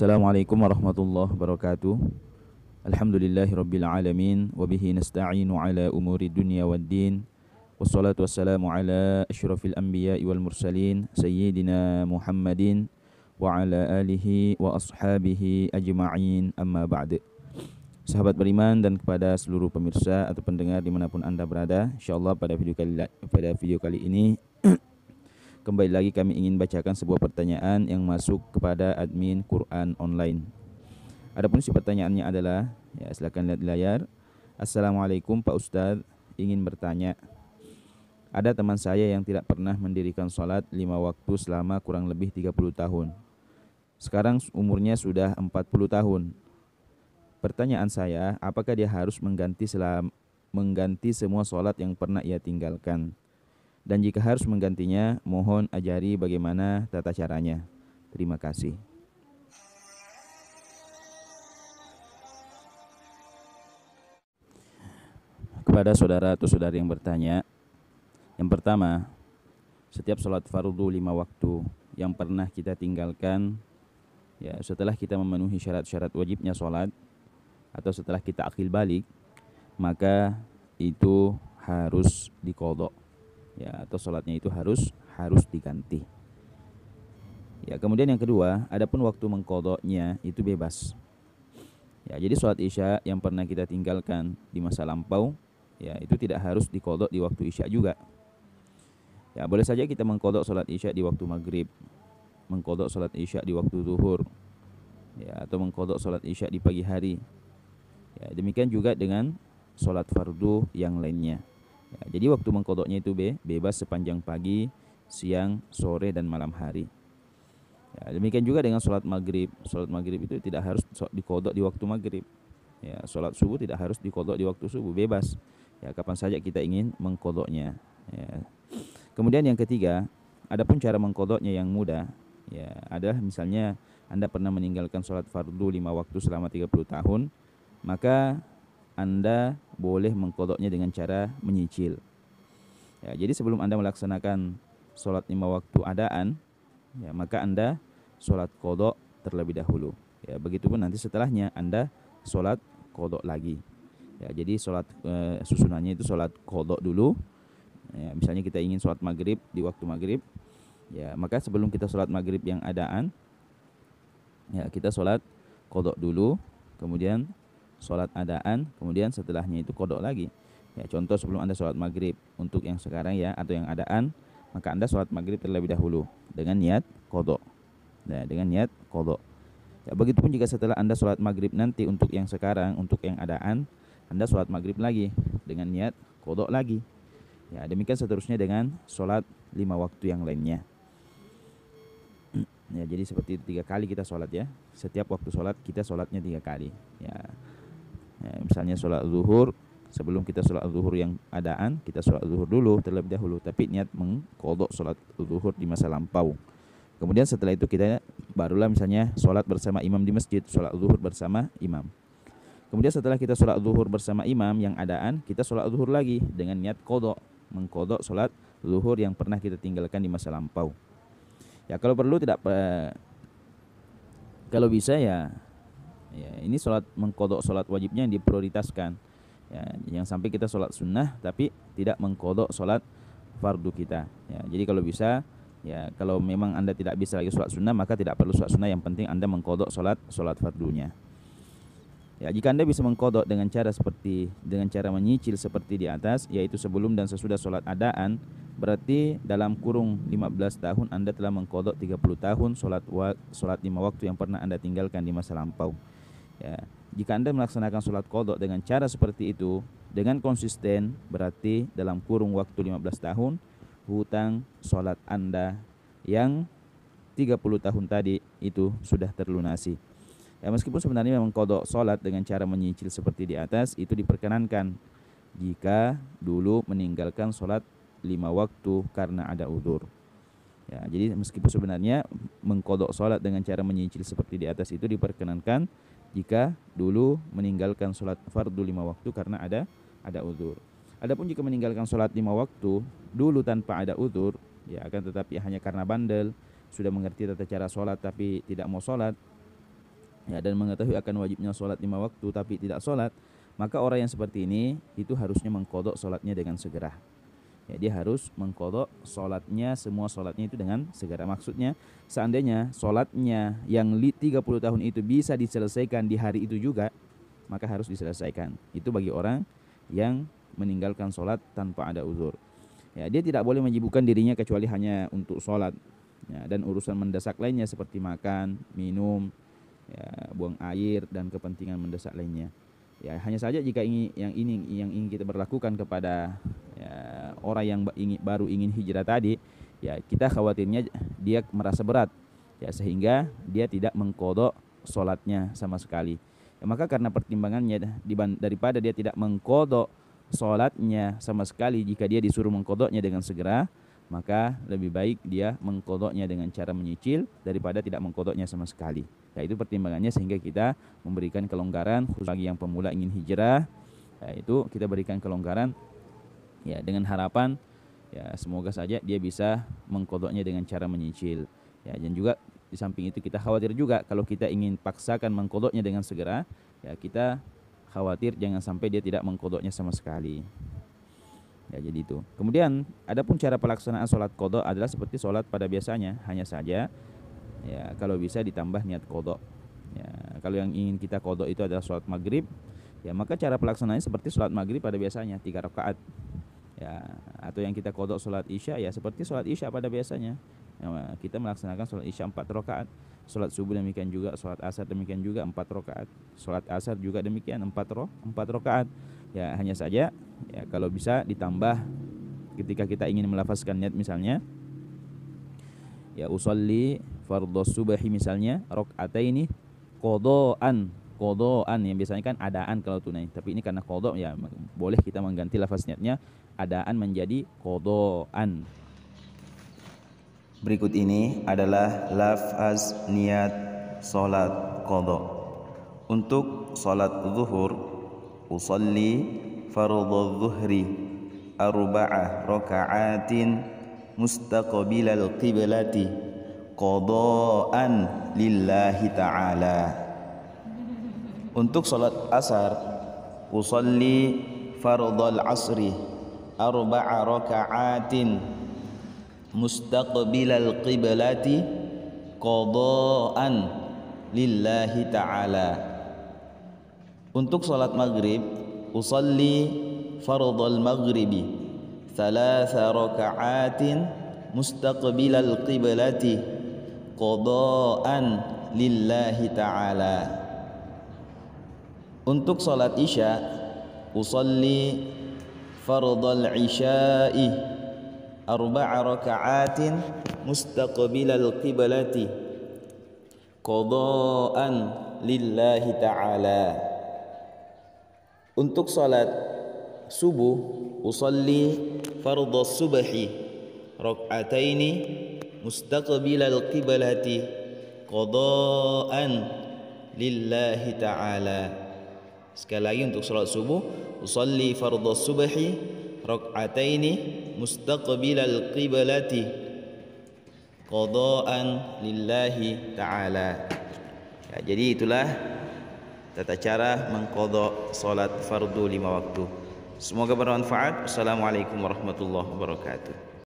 Assalamualaikum warahmatullahi wabarakatuh. Alhamdulillahi rabbil alamin Wabihi nasta'inu ala umuri dunya din Wassalatu wassalamu ala ashrafil anbiya wal mursalin sayyidina Muhammadin wa ala alihi wa ashabihi ajma'in amma ba'd. Sahabat beriman dan kepada seluruh pemirsa atau pendengar dimanapun anda berada, insyaallah pada video kali pada video kali ini Kembali lagi kami ingin bacakan sebuah pertanyaan yang masuk kepada admin Quran online. Adapun si pertanyaannya adalah, ya silakan lihat di layar. Assalamualaikum Pak Ustadz, ingin bertanya. Ada teman saya yang tidak pernah mendirikan sholat lima waktu selama kurang lebih 30 tahun. Sekarang umurnya sudah 40 tahun. Pertanyaan saya, apakah dia harus mengganti mengganti semua sholat yang pernah ia tinggalkan? dan jika harus menggantinya, mohon ajari bagaimana tata caranya. Terima kasih. Kepada saudara atau saudari yang bertanya, yang pertama, setiap sholat fardu lima waktu yang pernah kita tinggalkan, ya setelah kita memenuhi syarat-syarat wajibnya sholat, atau setelah kita akil balik, maka itu harus dikodok ya atau sholatnya itu harus harus diganti. Ya, kemudian yang kedua, adapun waktu mengkodoknya itu bebas. Ya, jadi sholat isya yang pernah kita tinggalkan di masa lampau, ya itu tidak harus dikodok di waktu isya juga. Ya, boleh saja kita mengkodok sholat isya di waktu maghrib, mengkodok sholat isya di waktu zuhur, ya atau mengkodok sholat isya di pagi hari. Ya, demikian juga dengan sholat fardu yang lainnya. Ya, jadi waktu mengkodoknya itu be, bebas sepanjang pagi, siang, sore, dan malam hari. Ya, demikian juga dengan sholat maghrib. Sholat maghrib itu tidak harus dikodok di waktu maghrib. Ya, sholat subuh tidak harus dikodok di waktu subuh, bebas. Ya, kapan saja kita ingin mengkodoknya. Ya. Kemudian yang ketiga, ada pun cara mengkodoknya yang mudah, ya adalah misalnya anda pernah meninggalkan sholat fardu lima waktu selama 30 tahun, maka anda boleh mengkodoknya dengan cara menyicil. Ya, jadi sebelum Anda melaksanakan sholat lima waktu adaan, ya, maka Anda sholat kodok terlebih dahulu. Ya, begitupun nanti setelahnya Anda sholat kodok lagi. Ya, jadi sholat eh, susunannya itu sholat kodok dulu. Ya, misalnya kita ingin sholat maghrib di waktu maghrib, ya maka sebelum kita sholat maghrib yang adaan, ya kita sholat kodok dulu, kemudian sholat adaan kemudian setelahnya itu kodok lagi ya contoh sebelum anda sholat maghrib untuk yang sekarang ya atau yang adaan maka anda sholat maghrib terlebih dahulu dengan niat kodok nah dengan niat kodok ya begitupun jika setelah anda sholat maghrib nanti untuk yang sekarang untuk yang adaan anda sholat maghrib lagi dengan niat kodok lagi ya demikian seterusnya dengan sholat lima waktu yang lainnya ya jadi seperti tiga kali kita sholat ya setiap waktu sholat kita sholatnya tiga kali ya Eh, misalnya sholat zuhur sebelum kita sholat zuhur yang adaan kita sholat zuhur dulu terlebih dahulu tapi niat mengkodok sholat zuhur di masa lampau kemudian setelah itu kita barulah misalnya sholat bersama imam di masjid sholat zuhur bersama imam kemudian setelah kita sholat zuhur bersama imam yang adaan kita sholat zuhur lagi dengan niat kodok mengkodok sholat zuhur yang pernah kita tinggalkan di masa lampau ya kalau perlu tidak eh, kalau bisa ya ya, ini sholat mengkodok sholat wajibnya yang diprioritaskan ya, yang sampai kita sholat sunnah tapi tidak mengkodok sholat fardu kita ya, jadi kalau bisa ya kalau memang anda tidak bisa lagi sholat sunnah maka tidak perlu sholat sunnah yang penting anda mengkodok sholat sholat fardunya ya jika anda bisa mengkodok dengan cara seperti dengan cara menyicil seperti di atas yaitu sebelum dan sesudah sholat adaan berarti dalam kurung 15 tahun anda telah mengkodok 30 tahun sholat wa, sholat lima waktu yang pernah anda tinggalkan di masa lampau Ya. Jika Anda melaksanakan sholat kodok dengan cara seperti itu, dengan konsisten berarti dalam kurung waktu 15 tahun, hutang sholat Anda yang 30 tahun tadi itu sudah terlunasi. Ya, meskipun sebenarnya memang kodok sholat dengan cara menyicil seperti di atas itu diperkenankan jika dulu meninggalkan sholat lima waktu karena ada udur. Ya, jadi meskipun sebenarnya mengkodok sholat dengan cara menyicil seperti di atas itu diperkenankan jika dulu meninggalkan sholat fardu lima waktu karena ada ada uzur. Adapun jika meninggalkan sholat lima waktu dulu tanpa ada uzur, ya akan tetapi hanya karena bandel, sudah mengerti tata cara sholat tapi tidak mau sholat, ya dan mengetahui akan wajibnya sholat lima waktu tapi tidak sholat, maka orang yang seperti ini itu harusnya mengkodok sholatnya dengan segera ya dia harus mengkodok solatnya semua solatnya itu dengan segera maksudnya seandainya solatnya yang 30 tahun itu bisa diselesaikan di hari itu juga maka harus diselesaikan itu bagi orang yang meninggalkan solat tanpa ada uzur ya dia tidak boleh menyibukkan dirinya kecuali hanya untuk solat ya, dan urusan mendesak lainnya seperti makan minum ya, buang air dan kepentingan mendesak lainnya ya hanya saja jika ini yang ini yang ingin kita berlakukan kepada ya, orang yang baru ingin hijrah tadi, ya kita khawatirnya dia merasa berat, ya sehingga dia tidak mengkodok sholatnya sama sekali. Ya, maka karena pertimbangannya daripada dia tidak mengkodok sholatnya sama sekali jika dia disuruh mengkodoknya dengan segera, maka lebih baik dia mengkodoknya dengan cara menyicil daripada tidak mengkodoknya sama sekali. Ya, itu pertimbangannya sehingga kita memberikan kelonggaran khusus bagi yang pemula ingin hijrah, ya, itu kita berikan kelonggaran ya dengan harapan ya semoga saja dia bisa mengkodoknya dengan cara menyicil ya dan juga di samping itu kita khawatir juga kalau kita ingin paksakan mengkodoknya dengan segera ya kita khawatir jangan sampai dia tidak mengkodoknya sama sekali ya jadi itu kemudian adapun cara pelaksanaan sholat kodok adalah seperti sholat pada biasanya hanya saja ya kalau bisa ditambah niat kodok ya kalau yang ingin kita kodok itu adalah sholat maghrib ya maka cara pelaksanaannya seperti sholat maghrib pada biasanya tiga rakaat ya atau yang kita kodok sholat isya ya seperti sholat isya pada biasanya ya, kita melaksanakan sholat isya empat rakaat sholat subuh demikian juga sholat asar demikian juga empat rakaat sholat asar juga demikian empat roh empat rakaat ya hanya saja ya kalau bisa ditambah ketika kita ingin melafazkan niat misalnya ya usolli fardhu subahi misalnya rakaat ini kodoan kodoan yang biasanya kan adaan kalau tunai tapi ini karena kodok ya boleh kita mengganti lafaz niatnya adaan menjadi kodoan. Berikut ini adalah lafaz niat salat qada. Untuk salat zuhur, usalli fardhu zuhri arba'ah raka'atin mustaqbilal qiblati qada'an lillahi ta'ala. Untuk salat asar, usalli fardhu al-asri أربع ركعات مستقبل القبلة قضاء لله تعالى Untuk salat maghrib Usalli fardal maghribi Thalatha raka'atin Mustaqbilal qiblati Qadaan lillahi ta'ala Untuk salat isya Usalli فرض العشاء أربع ركعات مستقبل القبلة قضاء لله تعالى Untuk salat subuh usalli fardhu subhi rak'ataini mustaqbilal qiblati qada'an lillahi ta'ala Sekali lagi untuk solat subuh, usalli fardhu subhi rak'ataini mustaqbilal qiblati qada'an lillahi ta'ala. Ya, jadi itulah tata cara mengkodok solat fardu lima waktu. Semoga bermanfaat. Assalamualaikum warahmatullahi wabarakatuh.